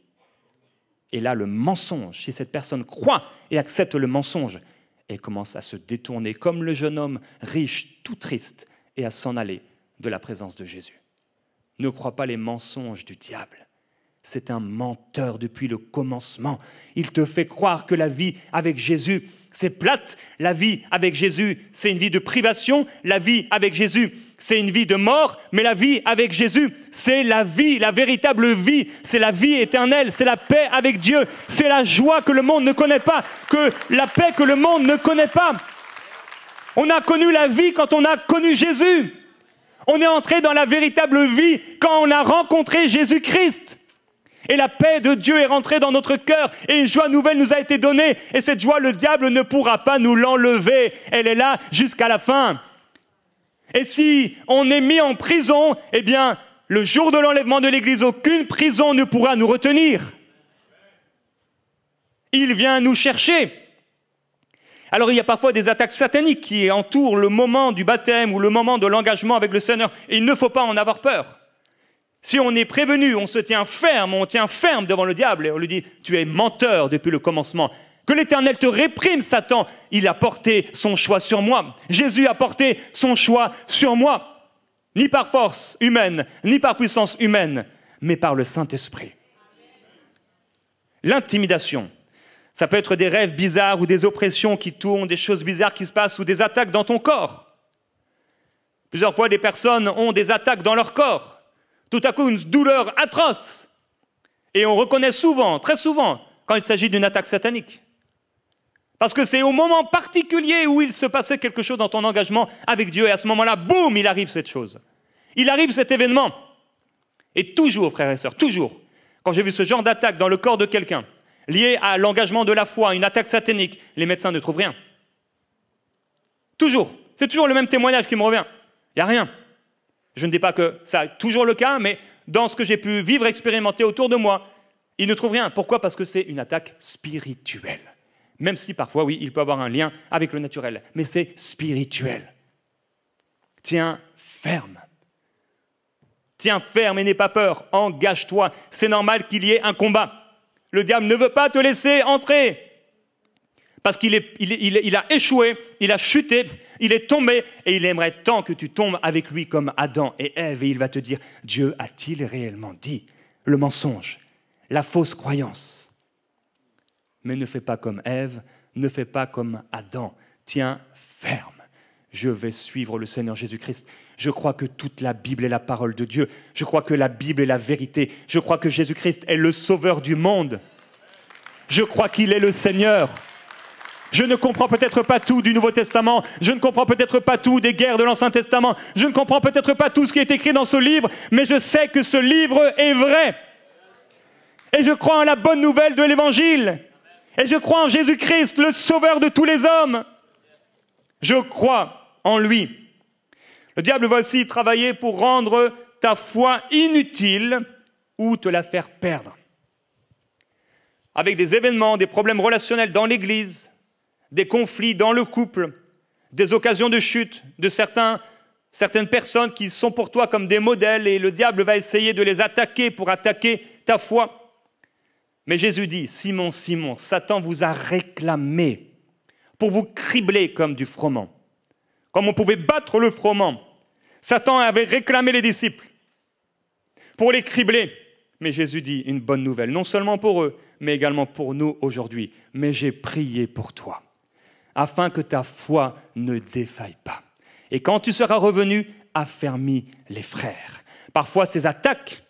Et là, le mensonge, si cette personne croit et accepte le mensonge, elle commence à se détourner, comme le jeune homme riche, tout triste, et à s'en aller de la présence de Jésus. Ne crois pas les mensonges du diable. C'est un menteur depuis le commencement. Il te fait croire que la vie avec Jésus, c'est plate. La vie avec Jésus, c'est une vie de privation. La vie avec Jésus, c'est une vie de mort. Mais la vie avec Jésus, c'est la vie, la véritable vie. C'est la vie éternelle. C'est la paix avec Dieu. C'est la joie que le monde ne connaît pas. Que la paix que le monde ne connaît pas. On a connu la vie quand on a connu Jésus. On est entré dans la véritable vie quand on a rencontré Jésus-Christ. Et la paix de Dieu est rentrée dans notre cœur et une joie nouvelle nous a été donnée. Et cette joie, le diable ne pourra pas nous l'enlever. Elle est là jusqu'à la fin. Et si on est mis en prison, eh bien, le jour de l'enlèvement de l'Église, aucune prison ne pourra nous retenir. Il vient nous chercher. Alors il y a parfois des attaques sataniques qui entourent le moment du baptême ou le moment de l'engagement avec le Seigneur, et il ne faut pas en avoir peur. Si on est prévenu, on se tient ferme, on tient ferme devant le diable et on lui dit, tu es menteur depuis le commencement. Que l'Éternel te réprime, Satan. Il a porté son choix sur moi. Jésus a porté son choix sur moi. Ni par force humaine, ni par puissance humaine, mais par le Saint-Esprit. L'intimidation, ça peut être des rêves bizarres ou des oppressions qui tournent, des choses bizarres qui se passent ou des attaques dans ton corps. Plusieurs fois, des personnes ont des attaques dans leur corps. Tout à coup, une douleur atroce. Et on reconnaît souvent, très souvent, quand il s'agit d'une attaque satanique. Parce que c'est au moment particulier où il se passait quelque chose dans ton engagement avec Dieu. Et à ce moment-là, boum, il arrive cette chose. Il arrive cet événement. Et toujours, frères et sœurs, toujours, quand j'ai vu ce genre d'attaque dans le corps de quelqu'un, lié à l'engagement de la foi, une attaque satanique, les médecins ne trouvent rien. Toujours. C'est toujours le même témoignage qui me revient. Il n'y a rien. Je ne dis pas que ça a toujours le cas, mais dans ce que j'ai pu vivre, expérimenter autour de moi, ils ne trouvent rien. Pourquoi Parce que c'est une attaque spirituelle. Même si parfois, oui, il peut avoir un lien avec le naturel, mais c'est spirituel. Tiens ferme. Tiens ferme et n'aie pas peur. Engage-toi. C'est normal qu'il y ait un combat. Le diable ne veut pas te laisser entrer. Parce qu'il a échoué, il a chuté, il est tombé, et il aimerait tant que tu tombes avec lui comme Adam et Ève, et il va te dire, Dieu a-t-il réellement dit le mensonge, la fausse croyance Mais ne fais pas comme Ève, ne fais pas comme Adam, tiens ferme, je vais suivre le Seigneur Jésus-Christ. Je crois que toute la Bible est la parole de Dieu. Je crois que la Bible est la vérité. Je crois que Jésus-Christ est le sauveur du monde. Je crois qu'il est le Seigneur. Je ne comprends peut-être pas tout du Nouveau Testament, je ne comprends peut-être pas tout des guerres de l'Ancien Testament, je ne comprends peut-être pas tout ce qui est écrit dans ce livre, mais je sais que ce livre est vrai. Et je crois en la bonne nouvelle de l'Évangile. Et je crois en Jésus-Christ, le Sauveur de tous les hommes. Je crois en lui. Le diable va aussi travailler pour rendre ta foi inutile ou te la faire perdre. Avec des événements, des problèmes relationnels dans l'Église, des conflits dans le couple, des occasions de chute de certaines personnes qui sont pour toi comme des modèles et le diable va essayer de les attaquer pour attaquer ta foi. Mais Jésus dit, Simon, Simon, Satan vous a réclamé pour vous cribler comme du froment comme on pouvait battre le froment. Satan avait réclamé les disciples pour les cribler. Mais Jésus dit une bonne nouvelle, non seulement pour eux, mais également pour nous aujourd'hui. Mais j'ai prié pour toi, afin que ta foi ne défaille pas. Et quand tu seras revenu, affermis les frères. Parfois, ces attaques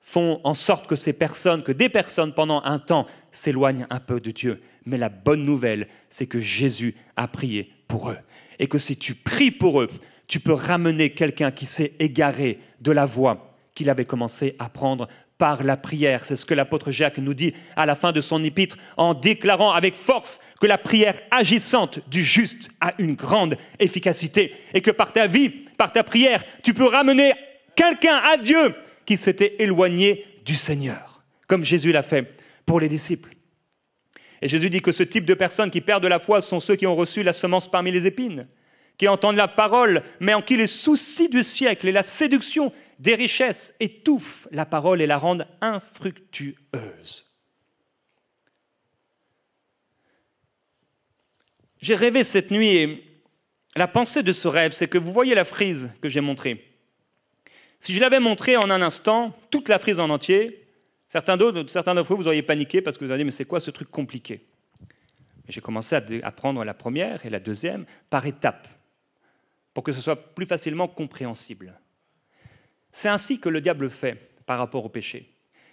font en sorte que ces personnes, que des personnes pendant un temps s'éloignent un peu de Dieu. Mais la bonne nouvelle, c'est que Jésus a prié pour eux et que si tu pries pour eux, tu peux ramener quelqu'un qui s'est égaré de la voie qu'il avait commencé à prendre par la prière. C'est ce que l'apôtre Jacques nous dit à la fin de son épître en déclarant avec force que la prière agissante du juste a une grande efficacité et que par ta vie, par ta prière, tu peux ramener quelqu'un à Dieu qui s'était éloigné du Seigneur, comme Jésus l'a fait pour les disciples. Et Jésus dit que ce type de personnes qui perdent la foi sont ceux qui ont reçu la semence parmi les épines, qui entendent la parole, mais en qui les soucis du siècle et la séduction des richesses étouffent la parole et la rendent infructueuse. J'ai rêvé cette nuit et la pensée de ce rêve, c'est que vous voyez la frise que j'ai montrée. Si je l'avais montrée en un instant, toute la frise en entier, Certains d'entre vous, vous auriez paniqué parce que vous allez, mais c'est quoi ce truc compliqué J'ai commencé à apprendre la première et la deuxième par étapes, pour que ce soit plus facilement compréhensible. C'est ainsi que le diable fait par rapport au péché.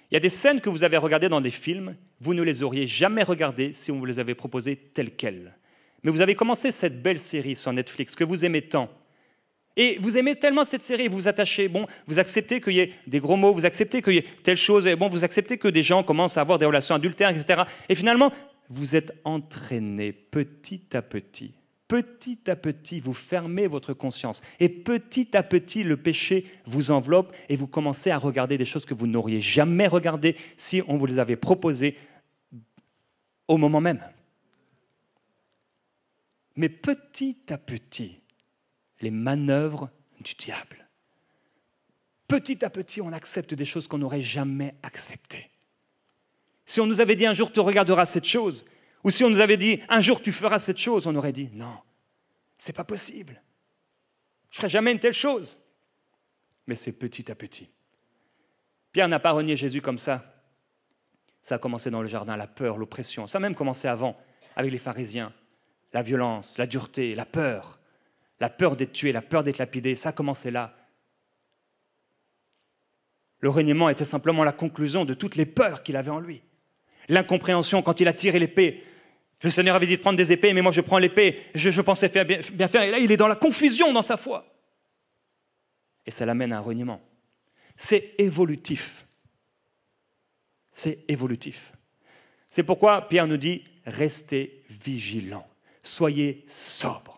Il y a des scènes que vous avez regardées dans des films, vous ne les auriez jamais regardées si on vous les avait proposées telles quelles. Mais vous avez commencé cette belle série sur Netflix que vous aimez tant, et vous aimez tellement cette série, vous vous attachez, bon, vous acceptez qu'il y ait des gros mots, vous acceptez qu'il y ait telle chose, et bon, vous acceptez que des gens commencent à avoir des relations adultères, etc. Et finalement, vous êtes entraîné petit à petit. Petit à petit, vous fermez votre conscience. Et petit à petit, le péché vous enveloppe et vous commencez à regarder des choses que vous n'auriez jamais regardées si on vous les avait proposées au moment même. Mais petit à petit, les manœuvres du diable. Petit à petit, on accepte des choses qu'on n'aurait jamais acceptées. Si on nous avait dit un jour tu regarderas cette chose, ou si on nous avait dit un jour tu feras cette chose, on aurait dit non, c'est pas possible. Je ferai jamais une telle chose. Mais c'est petit à petit. Pierre n'a pas renié Jésus comme ça. Ça a commencé dans le jardin, la peur, l'oppression. Ça a même commencé avant, avec les pharisiens. La violence, la dureté, la peur. La peur d'être tué, la peur d'être lapidé, ça commençait là. Le reniement était simplement la conclusion de toutes les peurs qu'il avait en lui. L'incompréhension quand il a tiré l'épée. Le Seigneur avait dit de prendre des épées, mais moi je prends l'épée, je, pensais faire bien, bien faire, et là il est dans la confusion dans sa foi. Et ça l'amène à un reniement. C'est évolutif. C'est évolutif. C'est pourquoi Pierre nous dit, restez vigilants, soyez sobres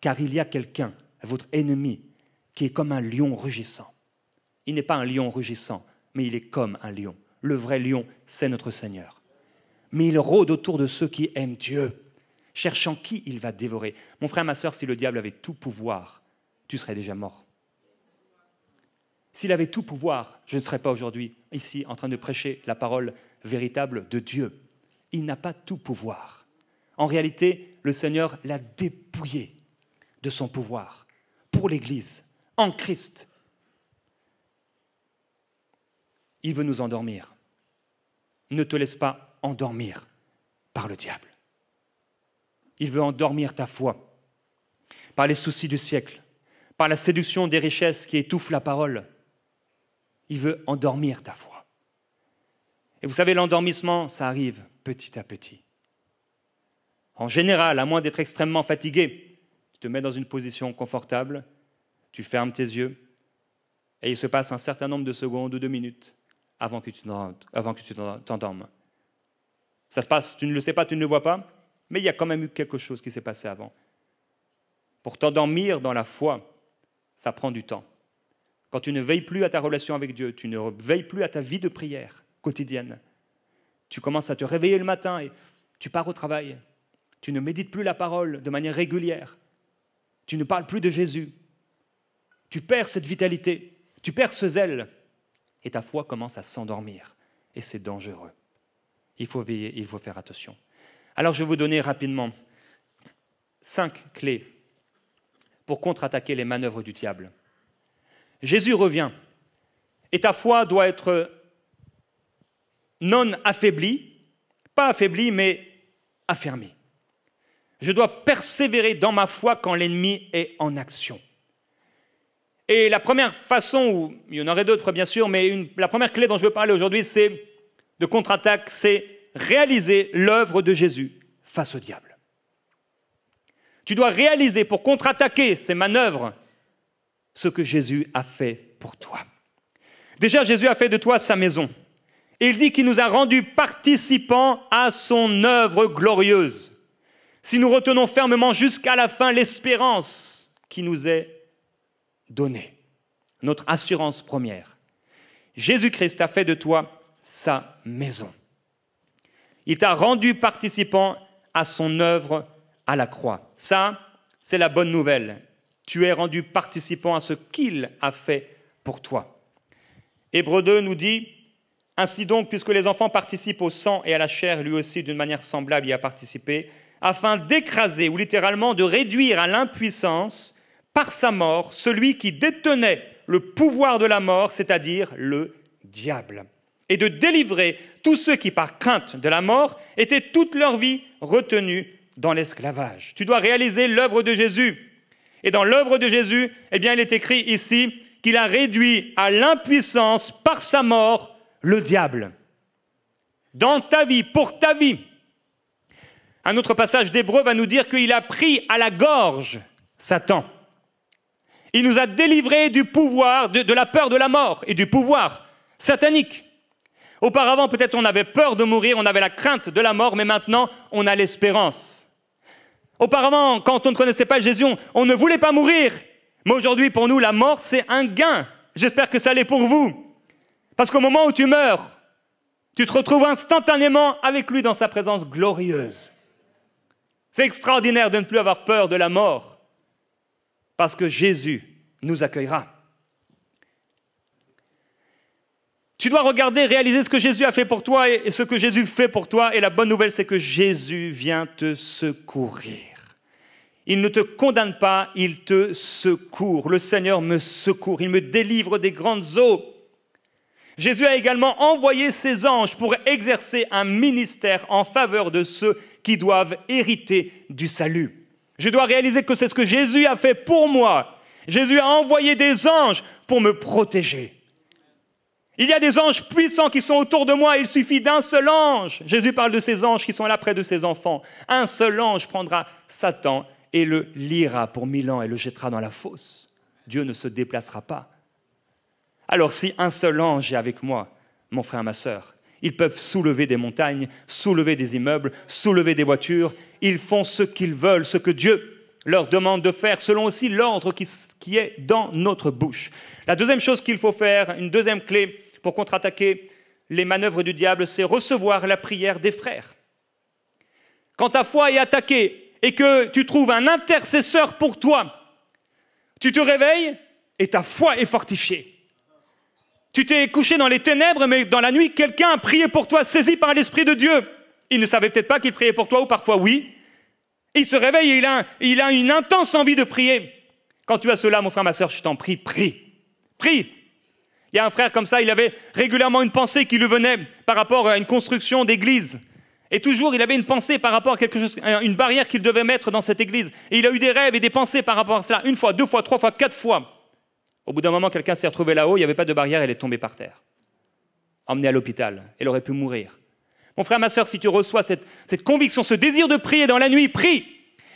car il y a quelqu'un, votre ennemi, qui est comme un lion rugissant. Il n'est pas un lion rugissant, mais il est comme un lion. Le vrai lion, c'est notre Seigneur. Mais il rôde autour de ceux qui aiment Dieu, cherchant qui il va dévorer. Mon frère, ma soeur, si le diable avait tout pouvoir, tu serais déjà mort. S'il avait tout pouvoir, je ne serais pas aujourd'hui ici en train de prêcher la parole véritable de Dieu. Il n'a pas tout pouvoir. En réalité, le Seigneur l'a dépouillé de son pouvoir pour l'Église, en Christ. Il veut nous endormir. Ne te laisse pas endormir par le diable. Il veut endormir ta foi par les soucis du siècle, par la séduction des richesses qui étouffent la parole. Il veut endormir ta foi. Et vous savez, l'endormissement, ça arrive petit à petit. En général, à moins d'être extrêmement fatigué, tu te mets dans une position confortable, tu fermes tes yeux, et il se passe un certain nombre de secondes ou de minutes avant que tu t'endormes. Ça se passe, tu ne le sais pas, tu ne le vois pas, mais il y a quand même eu quelque chose qui s'est passé avant. Pour t'endormir dans la foi, ça prend du temps. Quand tu ne veilles plus à ta relation avec Dieu, tu ne veilles plus à ta vie de prière quotidienne, tu commences à te réveiller le matin et tu pars au travail, tu ne médites plus la parole de manière régulière, tu ne parles plus de Jésus. Tu perds cette vitalité, tu perds ce zèle, et ta foi commence à s'endormir. Et c'est dangereux. Il faut veiller, il faut faire attention. Alors je vais vous donner rapidement cinq clés pour contre-attaquer les manœuvres du diable. Jésus revient, et ta foi doit être non affaiblie, pas affaiblie, mais affirmée. Je dois persévérer dans ma foi quand l'ennemi est en action. Et la première façon, il y en aurait d'autres bien sûr, mais la première clé dont je veux parler aujourd'hui, c'est de contre-attaque, c'est réaliser l'œuvre de Jésus face au diable. Tu dois réaliser pour contre-attaquer ces manœuvres ce que Jésus a fait pour toi. Déjà, Jésus a fait de toi sa maison. Il dit qu'il nous a rendus participants à son œuvre glorieuse si nous retenons fermement jusqu'à la fin l'espérance qui nous est donnée, notre assurance première. Jésus-Christ a fait de toi sa maison. Il t'a rendu participant à son œuvre à la croix. Ça, c'est la bonne nouvelle. Tu es rendu participant à ce qu'il a fait pour toi. Hébreu 2 nous dit, Ainsi donc, puisque les enfants participent au sang et à la chair, lui aussi d'une manière semblable y a participé, afin d'écraser ou littéralement de réduire à l'impuissance par sa mort celui qui détenait le pouvoir de la mort, c'est-à-dire le diable, et de délivrer tous ceux qui, par crainte de la mort, étaient toute leur vie retenus dans l'esclavage. Tu dois réaliser l'œuvre de Jésus. Et dans l'œuvre de Jésus, eh bien, il est écrit ici qu'il a réduit à l'impuissance par sa mort le diable. Dans ta vie, pour ta vie, un autre passage d'Hébreu va nous dire qu'il a pris à la gorge Satan. Il nous a délivrés du pouvoir, de, de la peur de la mort et du pouvoir satanique. Auparavant, peut-être on avait peur de mourir, on avait la crainte de la mort, mais maintenant on a l'espérance. Auparavant, quand on ne connaissait pas Jésus, on ne voulait pas mourir. Mais aujourd'hui, pour nous, la mort, c'est un gain. J'espère que ça l'est pour vous. Parce qu'au moment où tu meurs, tu te retrouves instantanément avec lui dans sa présence glorieuse. C'est extraordinaire de ne plus avoir peur de la mort, parce que Jésus nous accueillera. Tu dois regarder, réaliser ce que Jésus a fait pour toi et ce que Jésus fait pour toi. Et la bonne nouvelle, c'est que Jésus vient te secourir. Il ne te condamne pas, il te secourt. Le Seigneur me secourt, il me délivre des grandes eaux. Jésus a également envoyé ses anges pour exercer un ministère en faveur de ceux qui doivent hériter du salut. Je dois réaliser que c'est ce que Jésus a fait pour moi. Jésus a envoyé des anges pour me protéger. Il y a des anges puissants qui sont autour de moi, il suffit d'un seul ange. Jésus parle de ses anges qui sont là près de ses enfants. Un seul ange prendra Satan et le lira pour mille ans et le jettera dans la fosse. Dieu ne se déplacera pas. Alors si un seul ange est avec moi, mon frère, ma sœur, ils peuvent soulever des montagnes, soulever des immeubles, soulever des voitures. Ils font ce qu'ils veulent, ce que Dieu leur demande de faire, selon aussi l'ordre qui, est dans notre bouche. La deuxième chose qu'il faut faire, une deuxième clé pour contre-attaquer les manœuvres du diable, c'est recevoir la prière des frères. Quand ta foi est attaquée et que tu trouves un intercesseur pour toi, tu te réveilles et ta foi est fortifiée. Tu t'es couché dans les ténèbres, mais dans la nuit, quelqu'un a prié pour toi, saisi par l'Esprit de Dieu. Il ne savait peut-être pas qu'il priait pour toi, ou parfois oui. Il se réveille et il a, une intense envie de prier. Quand tu as cela, mon frère, ma soeur, je t'en prie, prie. Prie. Il y a un frère comme ça, il avait régulièrement une pensée qui lui venait par rapport à une construction d'église. Et toujours, il avait une pensée par rapport à quelque chose, une barrière qu'il devait mettre dans cette église. Et il a eu des rêves et des pensées par rapport à cela. Une fois, deux fois, trois fois, quatre fois. Au bout d'un moment, quelqu'un s'est retrouvé là-haut, il n'y avait pas de barrière, elle est tombée par terre. Emmenée à l'hôpital, elle aurait pu mourir. Mon frère, ma soeur, si tu reçois cette, conviction, ce désir de prier dans la nuit, prie.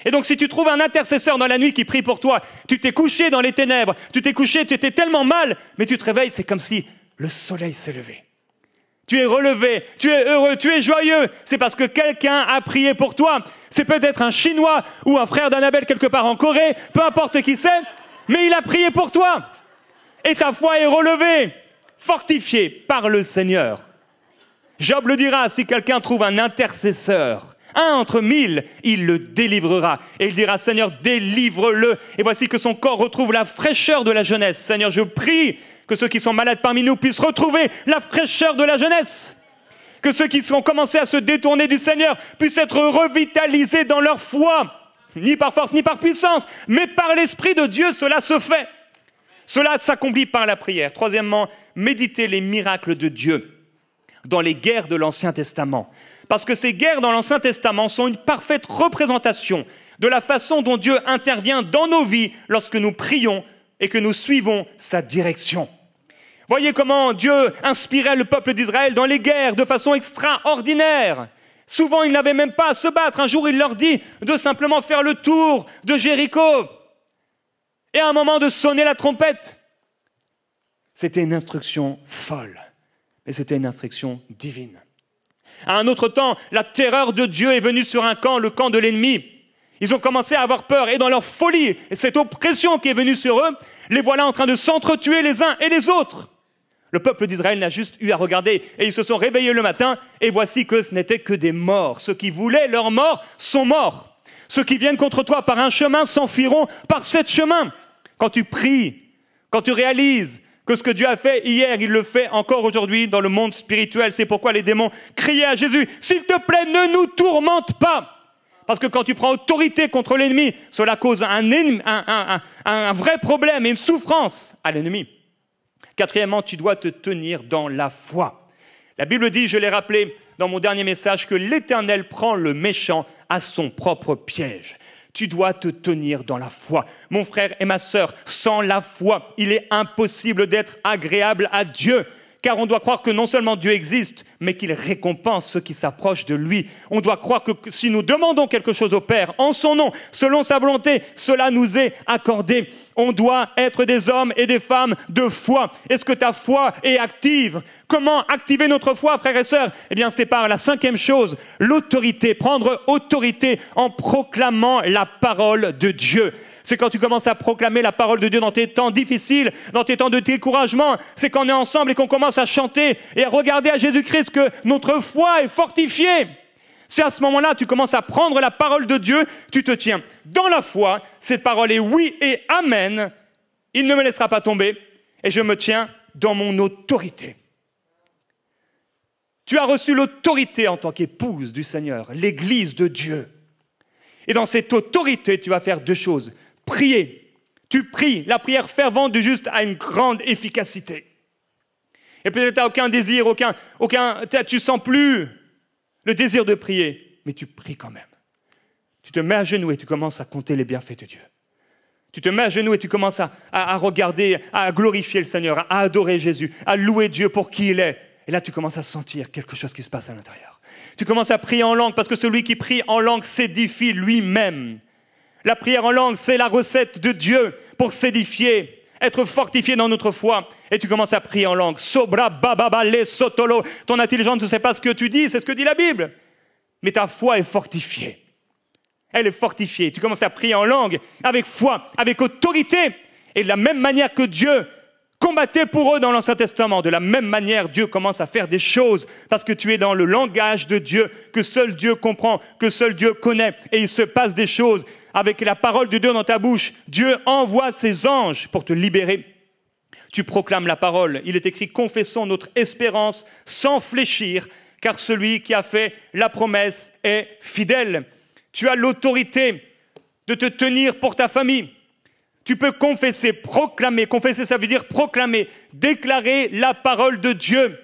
Et donc si tu trouves un intercesseur dans la nuit qui prie pour toi, tu t'es couché dans les ténèbres, tu t'es couché, tu étais tellement mal, mais tu te réveilles, c'est comme si le soleil s'est levé. Tu es relevé, tu es heureux, tu es joyeux. C'est parce que quelqu'un a prié pour toi. C'est peut-être un Chinois ou un frère d'Annabelle quelque part en Corée, peu importe qui c'est, mais il a prié pour toi et ta foi est relevée, fortifiée par le Seigneur. Job le dira, si quelqu'un trouve un intercesseur, un entre mille, il le délivrera. Et il dira, Seigneur, délivre-le. Et voici que son corps retrouve la fraîcheur de la jeunesse. Seigneur, je prie que ceux qui sont malades parmi nous puissent retrouver la fraîcheur de la jeunesse. Que ceux qui sont commencés à se détourner du Seigneur puissent être revitalisés dans leur foi, ni par force ni par puissance, mais par l'Esprit de Dieu, cela se fait. Cela s'accomplit par la prière. Troisièmement, méditez les miracles de Dieu dans les guerres de l'Ancien Testament. Parce que ces guerres dans l'Ancien Testament sont une parfaite représentation de la façon dont Dieu intervient dans nos vies lorsque nous prions et que nous suivons sa direction. Voyez comment Dieu inspirait le peuple d'Israël dans les guerres de façon extraordinaire. Souvent, ils n'avaient même pas à se battre. Un jour, il leur dit de simplement faire le tour de Jéricho et à un moment de sonner la trompette. C'était une instruction folle, mais c'était une instruction divine. À un autre temps, la terreur de Dieu est venue sur un camp, le camp de l'ennemi. Ils ont commencé à avoir peur et dans leur folie, et cette oppression qui est venue sur eux, les voilà en train de s'entretuer les uns et les autres. Le peuple d'Israël n'a juste eu à regarder et ils se sont réveillés le matin et voici que ce n'était que des morts. Ceux qui voulaient leur mort sont morts. Ceux qui viennent contre toi par un chemin s'enfuiront par sept chemins. Quand tu pries, quand tu réalises que ce que Dieu a fait hier, il le fait encore aujourd'hui dans le monde spirituel. C'est pourquoi les démons criaient à Jésus, s'il te plaît, ne nous tourmente pas. Parce que quand tu prends autorité contre l'ennemi, cela cause un, un, vrai problème et une souffrance à l'ennemi. Quatrièmement, tu dois te tenir dans la foi. La Bible dit, je l'ai rappelé dans mon dernier message, que l'Éternel prend le méchant à son propre piège. Tu dois te tenir dans la foi. Mon frère et ma sœur, sans la foi, il est impossible d'être agréable à Dieu car on doit croire que non seulement Dieu existe, mais qu'il récompense ceux qui s'approchent de lui. On doit croire que si nous demandons quelque chose au Père, en son nom, selon sa volonté, cela nous est accordé. On doit être des hommes et des femmes de foi. Est-ce que ta foi est active Comment activer notre foi, frères et sœurs Eh bien, c'est par la cinquième chose, l'autorité, prendre autorité en proclamant la parole de Dieu. C'est quand tu commences à proclamer la parole de Dieu dans tes temps difficiles, dans tes temps de découragement. C'est quand on est ensemble et qu'on commence à chanter et à regarder à Jésus-Christ que notre foi est fortifiée. C'est à ce moment-là, que tu commences à prendre la parole de Dieu, tu te tiens dans la foi. Cette parole est oui et amen. Il ne me laissera pas tomber et je me tiens dans mon autorité. Tu as reçu l'autorité en tant qu'épouse du Seigneur, l'Église de Dieu. Et dans cette autorité, tu vas faire deux choses prier. Tu pries. La prière fervente du juste a une grande efficacité. Et peut-être tu n'as aucun désir, aucun, aucun, tu sens plus le désir de prier, mais tu pries quand même. Tu te mets à genoux et tu commences à compter les bienfaits de Dieu. Tu te mets à genoux et tu commences à, à regarder, à glorifier le Seigneur, à adorer Jésus, à louer Dieu pour qui il est. Et là, tu commences à sentir quelque chose qui se passe à l'intérieur. Tu commences à prier en langue parce que celui qui prie en langue s'édifie lui-même. La prière en langue, c'est la recette de Dieu pour s'édifier, être fortifié dans notre foi. Et tu commences à prier en langue. Sobra, sotolo. Ton intelligence ne sais pas ce que tu dis, c'est ce que dit la Bible. Mais ta foi est fortifiée. Elle est fortifiée. Tu commences à prier en langue, avec foi, avec autorité. Et de la même manière que Dieu combattait pour eux dans l'Ancien Testament, de la même manière Dieu commence à faire des choses parce que tu es dans le langage de Dieu que seul Dieu comprend, que seul Dieu connaît. Et il se passe des choses avec la parole de Dieu dans ta bouche. Dieu envoie ses anges pour te libérer. Tu proclames la parole. Il est écrit, confessons notre espérance sans fléchir, car celui qui a fait la promesse est fidèle. Tu as l'autorité de te tenir pour ta famille. Tu peux confesser, proclamer. Confesser, ça veut dire proclamer, déclarer la parole de Dieu.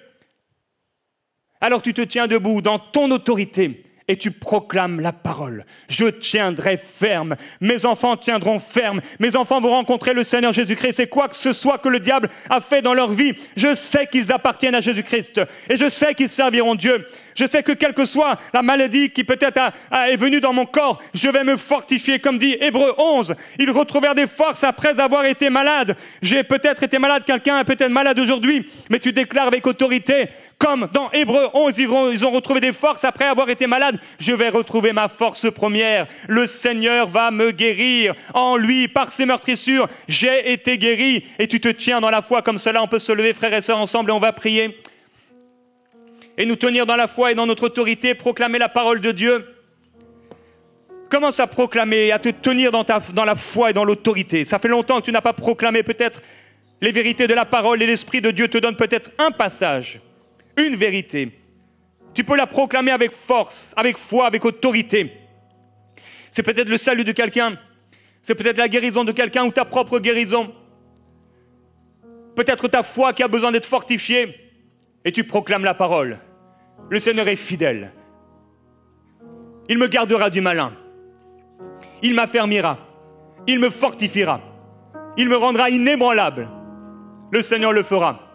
Alors tu te tiens debout dans ton autorité, et tu proclames la parole. Je tiendrai ferme, mes enfants tiendront ferme, mes enfants vont rencontrer le Seigneur Jésus-Christ C'est quoi que ce soit que le diable a fait dans leur vie, je sais qu'ils appartiennent à Jésus-Christ et je sais qu'ils serviront Dieu. Je sais que quelle que soit la maladie qui peut-être est venue dans mon corps, je vais me fortifier. Comme dit Hébreu 11, ils retrouvèrent des forces après avoir été malades. J'ai peut-être été malade, quelqu'un est peut-être malade aujourd'hui, mais tu déclares avec autorité, comme dans Hébreu 11, ils ont retrouvé des forces après avoir été malades. Je vais retrouver ma force première. Le Seigneur va me guérir. En lui, par ses meurtrissures, j'ai été guéri. Et tu te tiens dans la foi comme cela. On peut se lever, frères et sœurs, ensemble et on va prier et nous tenir dans la foi et dans notre autorité, proclamer la parole de Dieu. Commence à proclamer, à te tenir dans, ta, dans la foi et dans l'autorité. Ça fait longtemps que tu n'as pas proclamé peut-être les vérités de la parole et l'Esprit de Dieu te donne peut-être un passage, une vérité. Tu peux la proclamer avec force, avec foi, avec autorité. C'est peut-être le salut de quelqu'un, c'est peut-être la guérison de quelqu'un ou ta propre guérison. Peut-être ta foi qui a besoin d'être fortifiée et tu proclames la parole. Le Seigneur est fidèle. Il me gardera du malin. Il m'affermira. Il me fortifiera. Il me rendra inébranlable. Le Seigneur le fera.